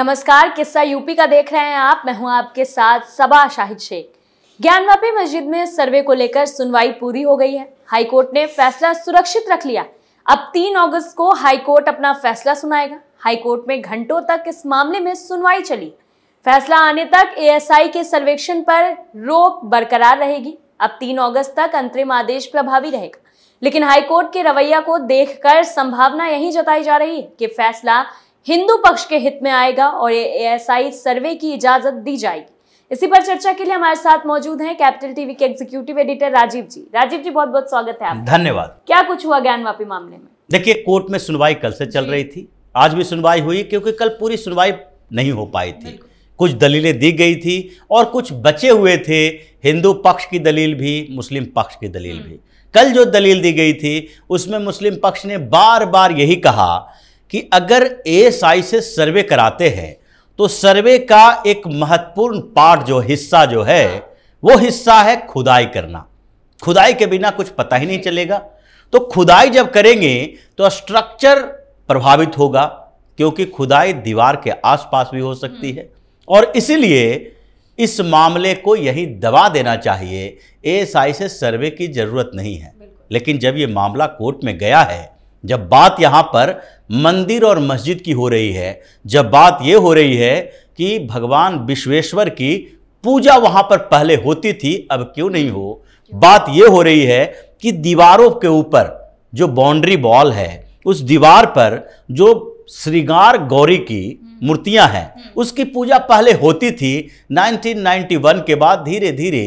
नमस्कार किस्सा यूपी का देख रहे हैं आप मैं हूं आपके साथ सबा शाहिद शेख ज्ञानवापी मस्जिद में सर्वे को लेकर सुनवाई पूरी हो गई है हाईकोर्ट ने फैसला सुरक्षित रख लिया अब 3 अगस्त को हाईकोर्ट अपना फैसला सुनाएगा हाईकोर्ट में घंटों तक इस मामले में सुनवाई चली फैसला आने तक ए के सर्वेक्षण पर रोक बरकरार रहेगी अब तीन अगस्त तक अंतरिम आदेश प्रभावी रहेगा लेकिन हाईकोर्ट के रवैया को देखकर संभावना यही जताई जा रही है कि फैसला हिंदू पक्ष के हित में आएगा और ये एएसआई सर्वे की इजाजत दी जाएगी इसी पर चर्चा के लिए हमारे साथ मौजूद हैं कैपिटल टीवी के एग्जीक्यूटिव एडिटर राजीव जी राजीव जी बहुत बहुत स्वागत है आप धन्यवाद क्या कुछ हुआ ज्ञानवापी मामले में देखिए कोर्ट में सुनवाई कल से चल रही थी आज भी सुनवाई हुई क्योंकि कल पूरी सुनवाई नहीं हो पाई थी कुछ दलीलें दी गई थी और कुछ बचे हुए थे हिंदू पक्ष की दलील भी मुस्लिम पक्ष की दलील हम्म। भी कल जो दलील दी गई थी उसमें मुस्लिम पक्ष ने बार बार यही कहा कि अगर एएसआई से सर्वे कराते हैं तो सर्वे का एक महत्वपूर्ण पार्ट जो हिस्सा जो है वो हिस्सा है खुदाई करना खुदाई के बिना कुछ पता ही नहीं चलेगा तो खुदाई जब करेंगे तो स्ट्रक्चर प्रभावित होगा क्योंकि खुदाई दीवार के आसपास भी हो सकती है और इसीलिए इस मामले को यही दबा देना चाहिए एएसआई से सर्वे की ज़रूरत नहीं है लेकिन जब ये मामला कोर्ट में गया है जब बात यहाँ पर मंदिर और मस्जिद की हो रही है जब बात यह हो रही है कि भगवान विश्वेश्वर की पूजा वहां पर पहले होती थी अब क्यों नहीं हो बात यह हो रही है कि दीवारों के ऊपर जो बाउंड्री वॉल है उस दीवार पर जो श्रृंगार गौरी की मूर्तियां हैं उसकी पूजा पहले होती थी 1991 के बाद धीरे धीरे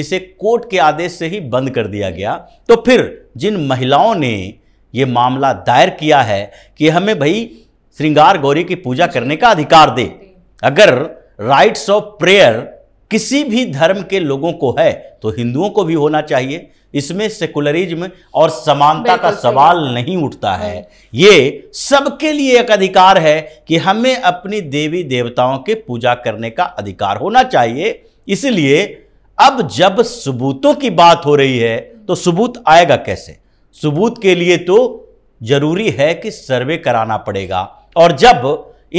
इसे कोर्ट के आदेश से ही बंद कर दिया गया तो फिर जिन महिलाओं ने ये मामला दायर किया है कि हमें भाई श्रृंगार गौरी की पूजा करने का अधिकार दे अगर राइट्स ऑफ प्रेयर किसी भी धर्म के लोगों को है तो हिंदुओं को भी होना चाहिए इसमें सेकुलरिज्म और समानता का सवाल नहीं उठता है ये सबके लिए एक अधिकार है कि हमें अपनी देवी देवताओं के पूजा करने का अधिकार होना चाहिए इसलिए अब जब सबूतों की बात हो रही है तो सबूत आएगा कैसे सबूत के लिए तो जरूरी है कि सर्वे कराना पड़ेगा और जब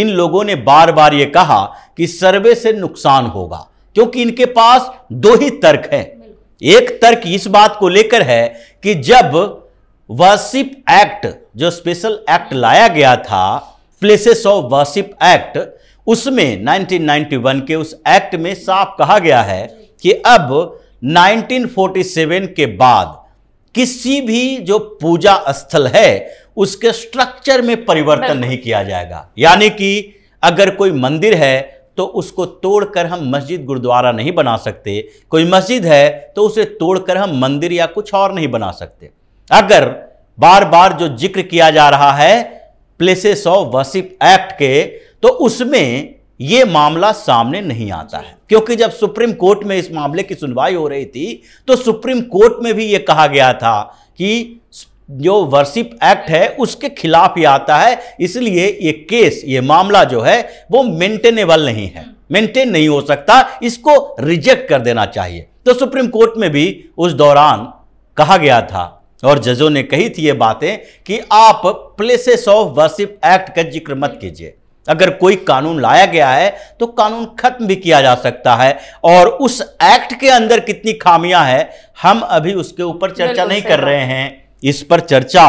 इन लोगों ने बार बार ये कहा कि सर्वे से नुकसान होगा क्योंकि इनके पास दो ही तर्क हैं एक तर्क इस बात को लेकर है कि जब वर्सिप एक्ट जो स्पेशल एक्ट लाया गया था प्लेसेस ऑफ वर्सिप एक्ट उसमें 1991 के उस एक्ट में साफ कहा गया है कि अब 1947 के बाद किसी भी जो पूजा स्थल है उसके स्ट्रक्चर में परिवर्तन नहीं किया जाएगा यानी कि अगर कोई मंदिर है तो उसको तोड़कर हम मस्जिद गुरुद्वारा नहीं बना सकते कोई मस्जिद है तो उसे तोड़कर हम मंदिर या कुछ और नहीं बना सकते अगर बार बार जो जिक्र किया जा रहा है प्लेसेस ऑफ वसीप एक्ट के तो उसमें ये मामला सामने नहीं आता है क्योंकि जब सुप्रीम कोर्ट में इस मामले की सुनवाई हो रही थी तो सुप्रीम कोर्ट में भी ये कहा गया था कि जो वर्सिप एक्ट है उसके खिलाफ ही आता है इसलिए ये केस ये मामला जो है वो मेंटेनेबल नहीं है मेंटेन नहीं हो सकता इसको रिजेक्ट कर देना चाहिए तो सुप्रीम कोर्ट में भी उस दौरान कहा गया था और जजों ने कही थी ये बातें कि आप प्लेसेस ऑफ वर्सिप एक्ट का जिक्र मत कीजिए अगर कोई कानून लाया गया है तो कानून खत्म भी किया जा सकता है और उस एक्ट के अंदर कितनी खामियां हैं हम अभी उसके ऊपर चर्चा नहीं कर रहे हैं इस पर चर्चा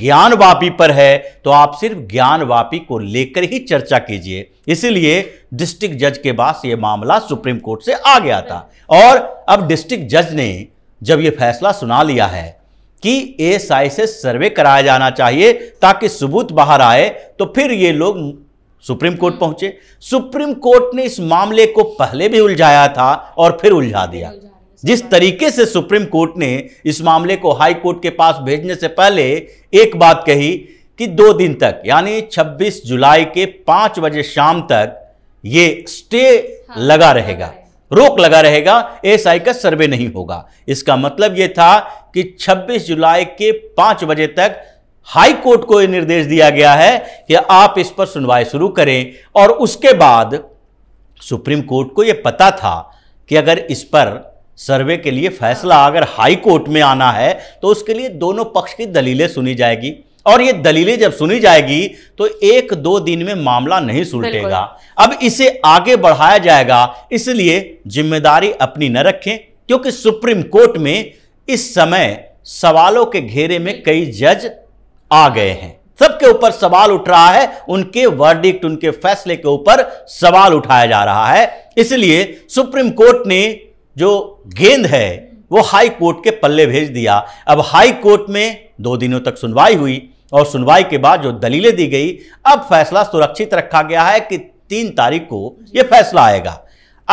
ज्ञान वापी पर है तो आप सिर्फ ज्ञान वापी को लेकर ही चर्चा कीजिए इसीलिए डिस्ट्रिक्ट जज के पास ये मामला सुप्रीम कोर्ट से आ गया था और अब डिस्ट्रिक्ट जज ने जब ये फैसला सुना लिया है कि आई से सर्वे कराया जाना चाहिए ताकि सबूत बाहर आए तो फिर ये लोग सुप्रीम कोर्ट पहुंचे सुप्रीम कोर्ट ने इस मामले को पहले भी उलझाया था और फिर उलझा दिया जिस तरीके से सुप्रीम कोर्ट ने इस मामले को हाई कोर्ट के पास भेजने से पहले एक बात कही कि दो दिन तक यानी 26 जुलाई के पांच बजे शाम तक ये स्टे हाँ, लगा रहेगा रोक लगा रहेगा एएसआई का सर्वे नहीं होगा इसका मतलब यह था कि 26 जुलाई के पांच बजे तक हाई कोर्ट को यह निर्देश दिया गया है कि आप इस पर सुनवाई शुरू करें और उसके बाद सुप्रीम कोर्ट को यह पता था कि अगर इस पर सर्वे के लिए फैसला अगर हाई कोर्ट में आना है तो उसके लिए दोनों पक्ष की दलीलें सुनी जाएगी और ये दलीलें जब सुनी जाएगी तो एक दो दिन में मामला नहीं सुलटेगा अब इसे आगे बढ़ाया जाएगा इसलिए जिम्मेदारी अपनी न रखें क्योंकि सुप्रीम कोर्ट में इस समय सवालों के घेरे में कई जज आ गए हैं सबके ऊपर सवाल उठ रहा है उनके वर्डिक्ट उनके फैसले के ऊपर सवाल उठाया जा रहा है इसलिए सुप्रीम कोर्ट ने जो गेंद है वो हाई कोर्ट के पल्ले भेज दिया अब हाई कोर्ट में दो दिनों तक सुनवाई हुई और सुनवाई के बाद जो दलीलें दी गई अब फैसला सुरक्षित रखा गया है कि तीन तारीख को यह फैसला आएगा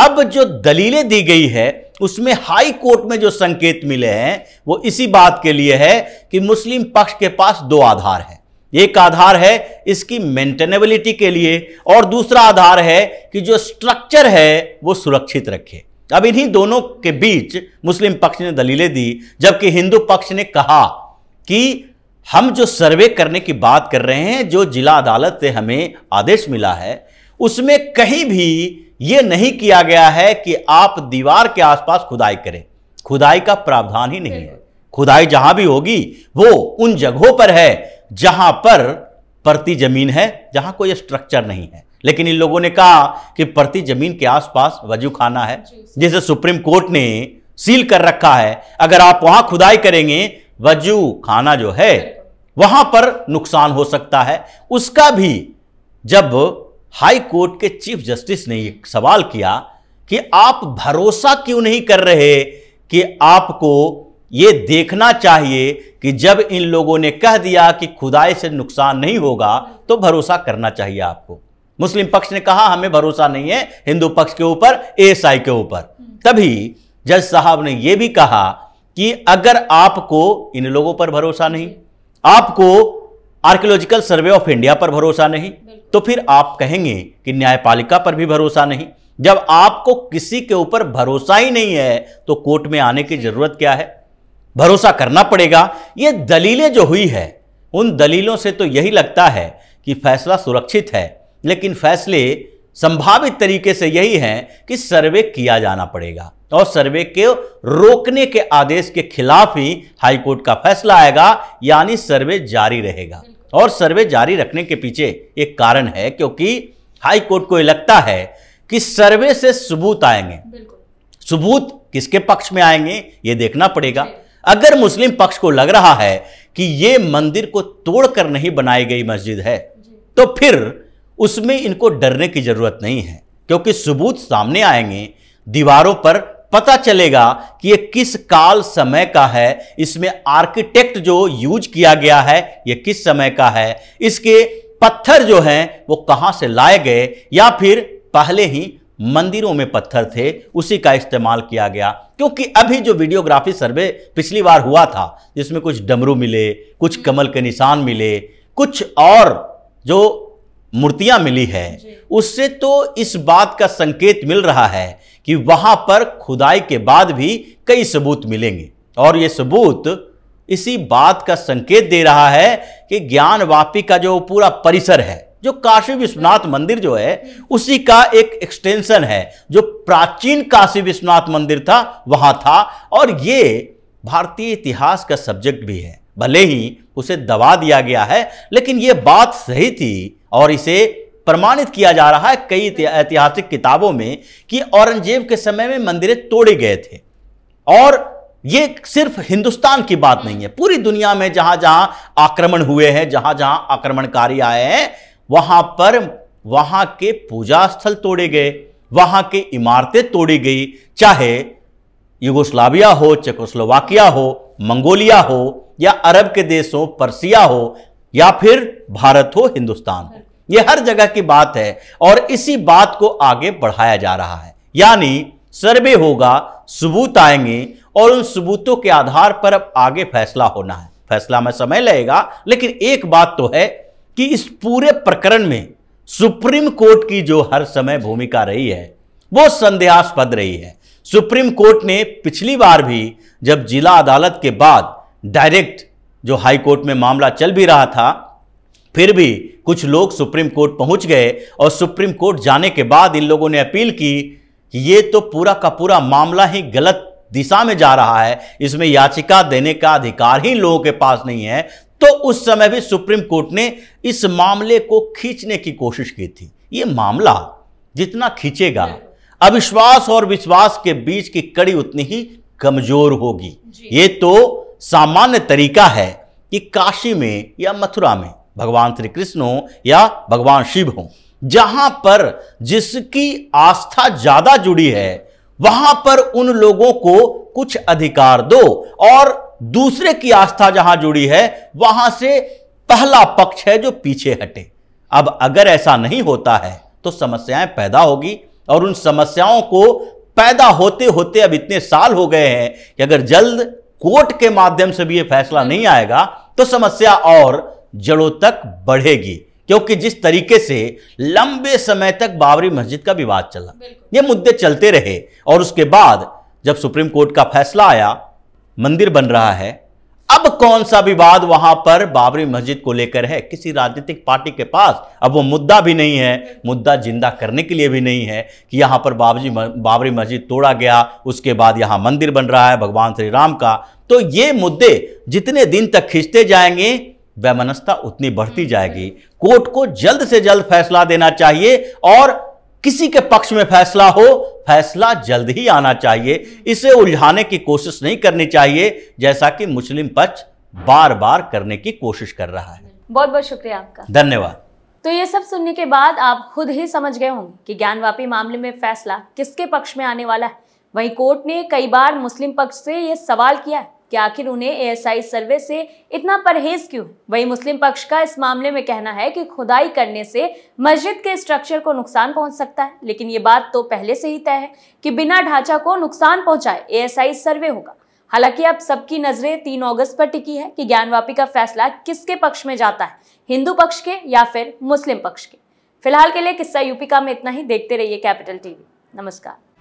अब जो दलीलें दी गई है उसमें हाई कोर्ट में जो संकेत मिले हैं वो इसी बात के लिए है कि मुस्लिम पक्ष के पास दो आधार हैं एक आधार है इसकी मेंटेनेबिलिटी के लिए और दूसरा आधार है कि जो स्ट्रक्चर है वो सुरक्षित रखे अब इन्हीं दोनों के बीच मुस्लिम पक्ष ने दलीलें दी जबकि हिंदू पक्ष ने कहा कि हम जो सर्वे करने की बात कर रहे हैं जो जिला अदालत से हमें आदेश मिला है उसमें कहीं भी ये नहीं किया गया है कि आप दीवार के आसपास खुदाई करें खुदाई का प्रावधान ही नहीं है खुदाई जहां भी होगी वो उन जगहों पर है जहां पर परती जमीन है जहां कोई स्ट्रक्चर नहीं है लेकिन इन लोगों ने कहा कि परती जमीन के आसपास वजू खाना है जिसे सुप्रीम कोर्ट ने सील कर रखा है अगर आप वहां खुदाई करेंगे वजू खाना जो है वहां पर नुकसान हो सकता है उसका भी जब हाई कोर्ट के चीफ जस्टिस ने एक सवाल किया कि आप भरोसा क्यों नहीं कर रहे कि आपको ये देखना चाहिए कि जब इन लोगों ने कह दिया कि खुदाई से नुकसान नहीं होगा तो भरोसा करना चाहिए आपको मुस्लिम पक्ष ने कहा हमें भरोसा नहीं है हिंदू पक्ष के ऊपर एएसआई के ऊपर तभी जज साहब ने यह भी कहा कि अगर आपको इन लोगों पर भरोसा नहीं आपको आर्कियोलॉजिकल सर्वे ऑफ इंडिया पर भरोसा नहीं तो फिर आप कहेंगे कि न्यायपालिका पर भी भरोसा नहीं जब आपको किसी के ऊपर भरोसा ही नहीं है तो कोर्ट में आने की जरूरत क्या है भरोसा करना पड़ेगा ये दलीलें जो हुई है उन दलीलों से तो यही लगता है कि फैसला सुरक्षित है लेकिन फैसले संभावित तरीके से यही हैं कि सर्वे किया जाना पड़ेगा और सर्वे के रोकने के आदेश के खिलाफ ही हाईकोर्ट का फैसला आएगा यानी सर्वे जारी रहेगा और सर्वे जारी रखने के पीछे एक कारण है क्योंकि हाईकोर्ट को ये लगता है कि सर्वे से सबूत आएंगे सबूत किसके पक्ष में आएंगे ये देखना पड़ेगा अगर मुस्लिम पक्ष को लग रहा है कि ये मंदिर को तोड़कर नहीं बनाई गई मस्जिद है तो फिर उसमें इनको डरने की ज़रूरत नहीं है क्योंकि सबूत सामने आएंगे दीवारों पर पता चलेगा कि ये किस काल समय का है इसमें आर्किटेक्ट जो यूज किया गया है ये किस समय का है इसके पत्थर जो हैं वो कहाँ से लाए गए या फिर पहले ही मंदिरों में पत्थर थे उसी का इस्तेमाल किया गया क्योंकि अभी जो वीडियोग्राफी सर्वे पिछली बार हुआ था जिसमें कुछ डमरू मिले कुछ कमल के निशान मिले कुछ और जो मूर्तियां मिली है उससे तो इस बात का संकेत मिल रहा है कि वहां पर खुदाई के बाद भी कई सबूत मिलेंगे और ये सबूत इसी बात का संकेत दे रहा है कि ज्ञान वापी का जो पूरा परिसर है जो काशी विश्वनाथ मंदिर जो है उसी का एक एक्सटेंशन है जो प्राचीन काशी विश्वनाथ मंदिर था वहाँ था और ये भारतीय इतिहास का सब्जेक्ट भी है भले ही उसे दबा दिया गया है लेकिन ये बात सही थी और इसे प्रमाणित किया जा रहा है कई ऐतिहासिक किताबों में कि औरंगजेब के समय में मंदिरें तोड़े गए थे और ये सिर्फ हिंदुस्तान की बात नहीं है पूरी दुनिया में जहां जहां आक्रमण हुए हैं जहां जहां आक्रमणकारी आए हैं वहां पर वहां के पूजा स्थल तोड़े गए वहां के इमारतें तोड़ी गई चाहे युगोस्लाविया हो चेकोस्लोवाकिया हो मंगोलिया हो या अरब के देश हो पर्सिया हो या फिर भारत हो हिंदुस्तान हो यह हर जगह की बात है और इसी बात को आगे बढ़ाया जा रहा है यानी सर्वे होगा सबूत आएंगे और उन सबूतों के आधार पर अब आगे फैसला होना है फैसला में समय लगेगा लेकिन एक बात तो है कि इस पूरे प्रकरण में सुप्रीम कोर्ट की जो हर समय भूमिका रही है वो संदेहास्पद रही है सुप्रीम कोर्ट ने पिछली बार भी जब जिला अदालत के बाद डायरेक्ट जो हाई कोर्ट में मामला चल भी रहा था फिर भी कुछ लोग सुप्रीम कोर्ट पहुंच गए और सुप्रीम कोर्ट जाने के बाद इन लोगों ने अपील की कि ये तो पूरा का पूरा मामला ही गलत दिशा में जा रहा है इसमें याचिका देने का अधिकार ही लोगों के पास नहीं है तो उस समय भी सुप्रीम कोर्ट ने इस मामले को खींचने की कोशिश की थी ये मामला जितना खींचेगा अविश्वास और विश्वास के बीच की कड़ी उतनी ही कमजोर होगी ये तो सामान्य तरीका है कि काशी में या मथुरा में भगवान श्री कृष्ण हो या भगवान शिव हो जहां पर जिसकी आस्था ज्यादा जुड़ी है वहां पर उन लोगों को कुछ अधिकार दो और दूसरे की आस्था जहां जुड़ी है वहां से पहला पक्ष है जो पीछे हटे अब अगर ऐसा नहीं होता है तो समस्याएं पैदा होगी और उन समस्याओं को पैदा होते होते अब इतने साल हो गए हैं कि अगर जल्द कोर्ट के माध्यम से भी यह फैसला नहीं आएगा तो समस्या और जड़ों तक बढ़ेगी क्योंकि जिस तरीके से लंबे समय तक बाबरी मस्जिद का विवाद चला ये मुद्दे चलते रहे और उसके बाद जब सुप्रीम कोर्ट का फैसला आया मंदिर बन रहा है अब कौन सा विवाद वहां पर बाबरी मस्जिद को लेकर है किसी राजनीतिक पार्टी के पास अब वो मुद्दा भी नहीं है मुद्दा जिंदा करने के लिए भी नहीं है कि यहां पर बाबरी बाबरी मस्जिद तोड़ा गया उसके बाद यहां मंदिर बन रहा है भगवान श्री राम का तो ये मुद्दे जितने दिन तक खींचते जाएंगे वैमनस्ता उतनी बढ़ती जाएगी कोर्ट को जल्द से जल्द फैसला देना चाहिए और किसी के पक्ष में फैसला हो फैसला जल्द ही आना चाहिए इसे उलझाने की कोशिश नहीं करनी चाहिए जैसा कि मुस्लिम पक्ष बार बार करने की कोशिश कर रहा है बहुत बहुत शुक्रिया आपका धन्यवाद तो ये सब सुनने के बाद आप खुद ही समझ गए होंगे कि ज्ञानवापी मामले में फैसला किसके पक्ष में आने वाला है वहीं कोर्ट ने कई बार मुस्लिम पक्ष से ये सवाल किया है कि आखिर उन्हें एएसआई सर्वे से इतना परहेज क्यों वही मुस्लिम पक्ष का इस मामले में कहना है कि खुदाई करने से मस्जिद के स्ट्रक्चर को नुकसान पहुंच सकता है लेकिन ये बात तो पहले से ही तय है कि बिना ढांचा को नुकसान पहुंचाए एएसआई सर्वे होगा हालांकि अब सबकी नजरें तीन अगस्त पर टिकी है कि ज्ञानवापी का फैसला किसके पक्ष में जाता है हिंदू पक्ष के या फिर मुस्लिम पक्ष के फिलहाल के लिए किस्सा यूपी का में इतना ही देखते रहिए कैपिटल टीवी नमस्कार